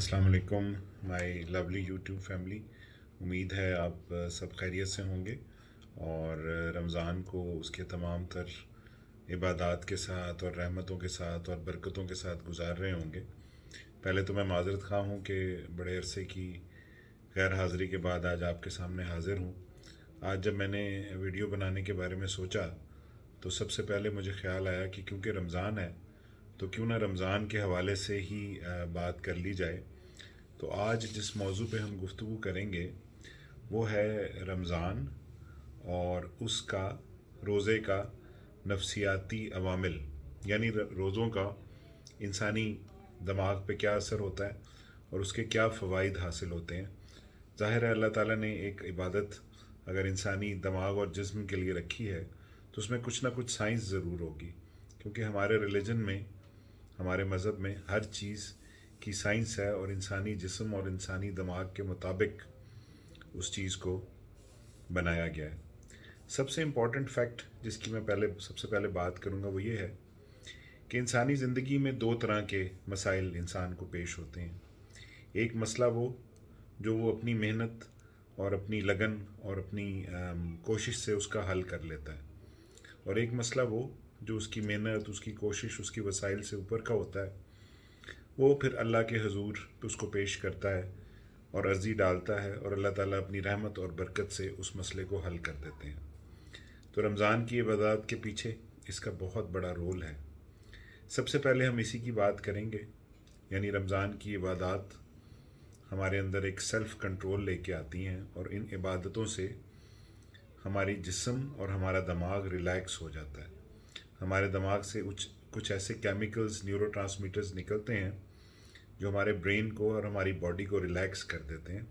अस्सलाम वालेकुम my lovely YouTube family उम्मीद है आप सब खैरियत से होंगे और रमज़ान को उसके तमाम तर इबादत के साथ और रहमतों के साथ और बरकतों के साथ गुजार रहे होंगे पहले तो मैं माजरत खा हूँ कि बड़े अरसे की गैर हाज़िरी के बाद आज आपके सामने हाज़िर हूँ आज जब मैंने वीडियो बनाने के बारे में सोचा तो सबसे पहले मुझे ख्याल आया कि क्योंकि रमज़ान है तो क्यों ना रमज़ान के हवाले से ही बात कर ली जाए तो आज जिस मौजू पे हम गुफ्तु करेंगे वो है रमज़ान और उसका रोज़े का नफसियाती अवामिल यानी रोज़ों का इंसानी दिमाग पे क्या असर होता है और उसके क्या फ़वाद हासिल होते हैं ज़ाहिर है अल्लाह ताला ने एक इबादत अगर इंसानी दिमाग और जिस्म के लिए रखी है तो उसमें कुछ ना कुछ साइंस ज़रूर होगी क्योंकि हमारे रिलीजन में हमारे मज़हब में हर चीज़ की साइंस है और इंसानी जिसम और इंसानी दिमाग के मुताबिक उस चीज़ को बनाया गया है सबसे इम्पॉर्टेंट फैक्ट जिसकी मैं पहले सबसे पहले बात करूँगा वो ये है कि इंसानी ज़िंदगी में दो तरह के मसाइल इंसान को पेश होते हैं एक मसला वो जो वो अपनी मेहनत और अपनी लगन और अपनी आ, कोशिश से उसका हल कर लेता है और एक मसला वो जो उसकी मेहनत उसकी कोशिश उसकी वसाइल से ऊपर का होता है वो फिर अल्लाह के हजूर उसको पेश करता है और अर्ज़ी डालता है और अल्लाह ताला अपनी रहमत और बरकत से उस मसले को हल कर देते हैं तो रमज़ान की इबादत के पीछे इसका बहुत बड़ा रोल है सबसे पहले हम इसी की बात करेंगे यानी रमज़ान की इबादत हमारे अंदर एक सेल्फ़ कंट्रोल लेके आती हैं और इन इबादतों से हमारी जिसम और हमारा दिमाग रिलैक्स हो जाता है हमारे दिमाग से कुछ कुछ ऐसे केमिकल्स न्यूरो निकलते हैं जो हमारे ब्रेन को और हमारी बॉडी को रिलैक्स कर देते हैं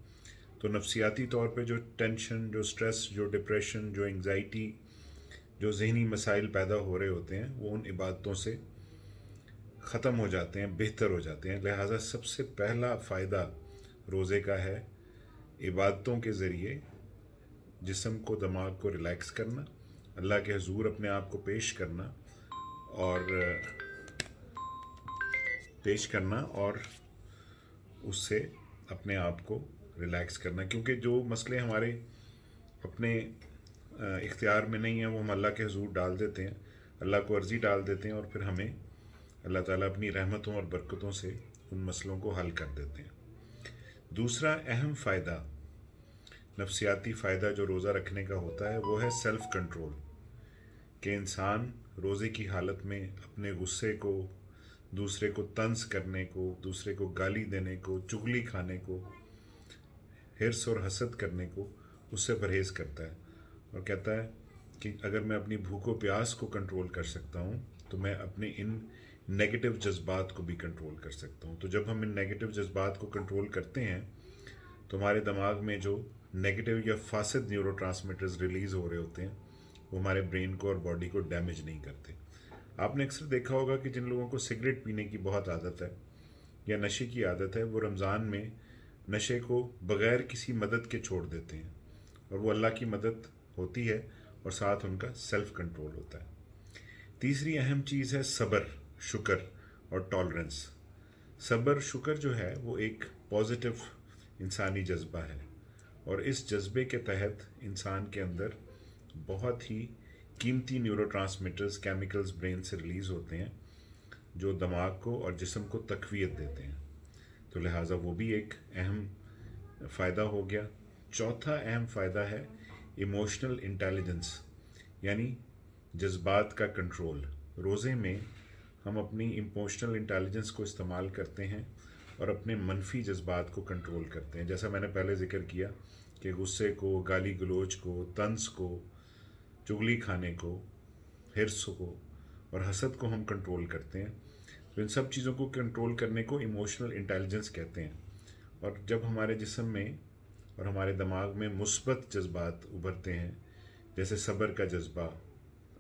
तो नफसियाती तौर पे जो टेंशन जो स्ट्रेस जो डिप्रेशन जो एंजाइटी जो जहनी मसाइल पैदा हो रहे होते हैं वो उन इबादतों से ख़त्म हो जाते हैं बेहतर हो जाते हैं लिहाजा सबसे पहला फ़ायदा रोज़े का है इबादतों के ज़रिए जिसम को दिमाग को रिलैक्स करना अल्लाह के हजूर अपने आप को पेश करना और पेश करना और उससे अपने आप को रिलैक्स करना क्योंकि जो मसले हमारे अपने इख्तियार में नहीं है वो हम अल्लाह के हजूर डाल देते हैं अल्लाह को अर्ज़ी डाल देते हैं और फिर हमें अल्लाह ताला अपनी रहमतों और बरकतों से उन मसलों को हल कर देते हैं दूसरा अहम फ़ायदा नफसियाती फ़ायदा जो रोज़ा रखने का होता है वो है सेल्फ़ कंट्रोल कि इंसान रोज़े की हालत में अपने गुस्से को दूसरे को तंज करने को दूसरे को गाली देने को चुगली खाने को हिरस और हसद करने को उससे परहेज़ करता है और कहता है कि अगर मैं अपनी भूख और प्यास को कंट्रोल कर सकता हूँ तो मैं अपने इन नेगेटिव जज्बात को भी कंट्रोल कर सकता हूँ तो जब हम इन नेगेटिव जज्बात को कंट्रोल करते हैं तो हमारे दिमाग में जो नेगेटिव या फासद न्यूरो रिलीज़ हो रहे होते हैं वो हमारे ब्रेन को और बॉडी को डैमेज नहीं करते आपने अक्सर देखा होगा कि जिन लोगों को सिगरेट पीने की बहुत आदत है या नशे की आदत है वो रमज़ान में नशे को बग़ैर किसी मदद के छोड़ देते हैं और वो अल्लाह की मदद होती है और साथ उनका सेल्फ कंट्रोल होता है तीसरी अहम चीज़ है सब्र शुक्र और टॉलरेंस सब्र शुक्र जो है वो एक पॉजिटिव इंसानी जज्बा है और इस जज्बे के तहत इंसान के अंदर बहुत ही कीमती ट्रांसमीटर्स केमिकल्स ब्रेन से रिलीज़ होते हैं जो दिमाग को और जिसम को तकवीत देते हैं तो लिहाजा वो भी एक अहम फ़ायदा हो गया चौथा अहम फ़ायदा है इमोशनल इंटेलिजेंस यानी जज्बात का कंट्रोल रोज़े में हम अपनी इमोशनल इंटेलिजेंस को इस्तेमाल करते हैं और अपने मनफी जज्बात को कंट्रोल करते हैं जैसा मैंने पहले जिक्र किया कि गुस्से को गाली गलोच को तंस को चुगली खाने को हिरस को और हसद को हम कंट्रोल करते हैं तो इन सब चीज़ों को कंट्रोल करने को इमोशनल इंटेलिजेंस कहते हैं और जब हमारे जिसम में और हमारे दिमाग में मुस्बत जज्बात उभरते हैं जैसे सब्र का जज्बा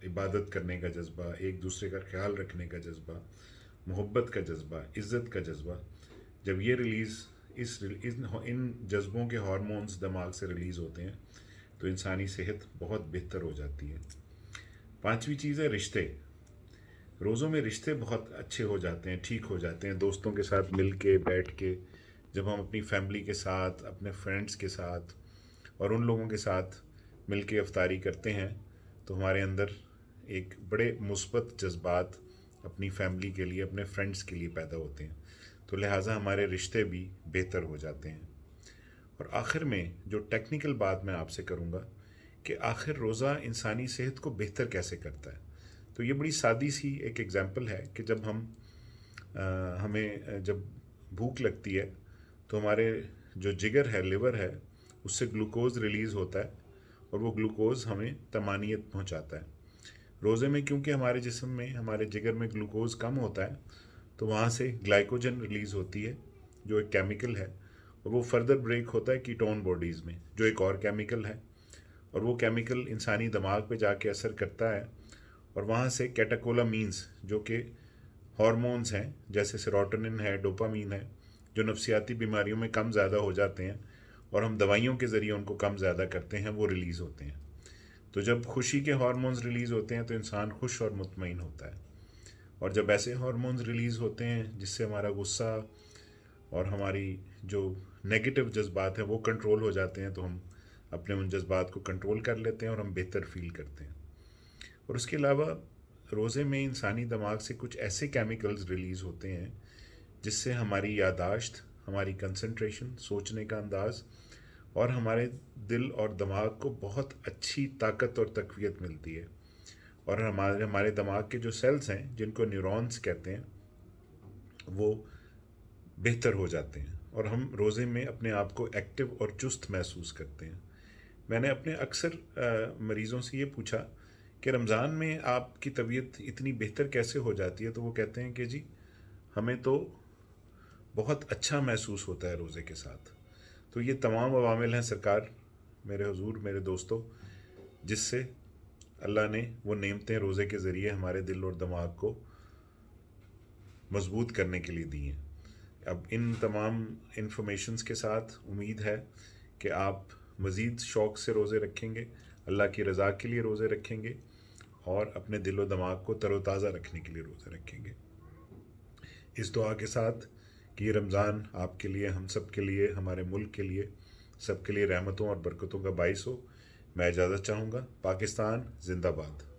इबादत करने का जज्बा एक दूसरे का ख्याल रखने का जज्बा मोहब्बत का जज्बा इज़्ज़त का जज्बा जब ये रिलीज़ इस इन जज्बों के हॉर्मोन्स दिमाग से रिलीज़ होते हैं तो इंसानी सेहत बहुत बेहतर हो जाती है पांचवी चीज़ है रिश्ते रोज़ों में रिश्ते बहुत अच्छे हो जाते हैं ठीक हो जाते हैं दोस्तों के साथ मिल के बैठ के जब हम अपनी फैमिली के साथ अपने फ्रेंड्स के साथ और उन लोगों के साथ मिल के अफतारी करते हैं तो हमारे अंदर एक बड़े मुस्बत जज्बात अपनी फैमिली के लिए अपने फ्रेंड्स के लिए पैदा होते हैं तो लिहाजा हमारे रिश्ते भी बेहतर हो जाते हैं और आखिर में जो टेक्निकल बात मैं आपसे करूँगा कि आखिर रोज़ा इंसानी सेहत को बेहतर कैसे करता है तो ये बड़ी सादी सी एक एग्ज़ाम्पल है कि जब हम आ, हमें जब भूख लगती है तो हमारे जो जिगर है लिवर है उससे ग्लूकोज़ रिलीज़ होता है और वो ग्लूकोज़ हमें तमानियत पहुंचाता है रोज़े में क्योंकि हमारे जिसम में हमारे जिगर में ग्लूकोज़ कम होता है तो वहाँ से ग्लाइकोजन रिलीज़ होती है जो एक केमिकल है वो फर्दर ब्रेक होता है कीटोन बॉडीज़ में जो एक और केमिकल है और वो केमिकल इंसानी दिमाग पे जाके असर करता है और वहाँ से कैटाकोलामीन्स जो कि हॉर्मोन्स हैं जैसे सिरोटोनिन है डोपामीन है जो नफसियाती बीमारियों में कम ज़्यादा हो जाते हैं और हम दवाइयों के ज़रिए उनको कम ज़्यादा करते हैं वो रिलीज़ होते हैं तो जब खुशी के हॉर्मोन्स रिलीज़ होते हैं तो इंसान खुश और मुतमिन होता है और जब ऐसे हॉर्मोन्स रिलीज़ होते हैं जिससे हमारा गुस्सा और हमारी जो नेगेटिव जज्बात हैं वो कंट्रोल हो जाते हैं तो हम अपने उन जज्बात को कंट्रोल कर लेते हैं और हम बेहतर फील करते हैं और उसके अलावा रोज़े में इंसानी दिमाग से कुछ ऐसे केमिकल्स रिलीज़ होते हैं जिससे हमारी यादाश्त हमारी कंसंट्रेशन सोचने का अंदाज़ और हमारे दिल और दिमाग को बहुत अच्छी ताकत और तकवीत मिलती है और हमारे हमारे दिमाग के जो सेल्स हैं जिनको न्यूरॉन्स कहते हैं वो बेहतर हो जाते हैं और हम रोज़े में अपने आप को एक्टिव और चुस्त महसूस करते हैं मैंने अपने अक्सर मरीज़ों से ये पूछा कि रमज़ान में आपकी तबीयत इतनी बेहतर कैसे हो जाती है तो वो कहते हैं कि जी हमें तो बहुत अच्छा महसूस होता है रोज़े के साथ तो ये तमाम अवामिल हैं सरकार मेरे हजूर मेरे दोस्तों जिससे अल्लाह ने वो नियमतें रोज़े के ज़रिए हमारे दिल और दिमाग को मजबूत करने के लिए दी हैं अब इन तमाम इन्फॉर्मेशंस के साथ उम्मीद है कि आप मज़ीद शौक़ से रोज़े रखेंगे अल्लाह की रज़ा के लिए रोज़े रखेंगे और अपने दिल व दिमाग को तरोताज़ा रखने के लिए रोज़े रखेंगे इस दुआ के साथ कि ये रमज़ान आपके लिए हम सब के लिए हमारे मुल्क के लिए सब के लिए रहमतों और बरकतों का बायस हो मैं इजाज़त चाहूँगा पाकिस्तान जिंदाबाद